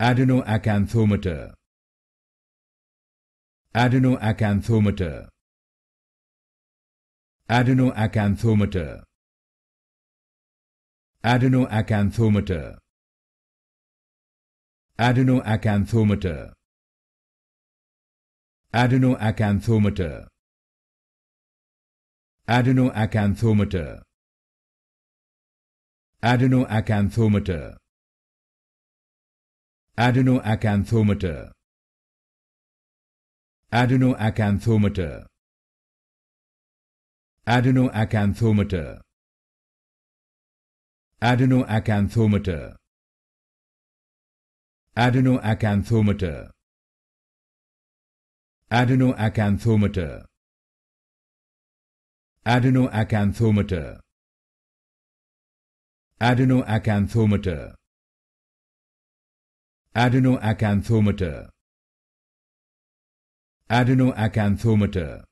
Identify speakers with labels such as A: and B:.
A: Adenoacanthometer Adenoacanthometer Adenoacanthometer Adenoacanthometer Adenoacanthometer Adenoacanthometer Adenoacanthometer Adenoacanthometer Adenoacanthometer Adenoacanthometer Adenoacanthometer Adenoacanthometer Adenoacanthometer Adenoacanthometer Adenoacanthometer Adenoacanthometer Adenoacanthometer Adenoacanthometer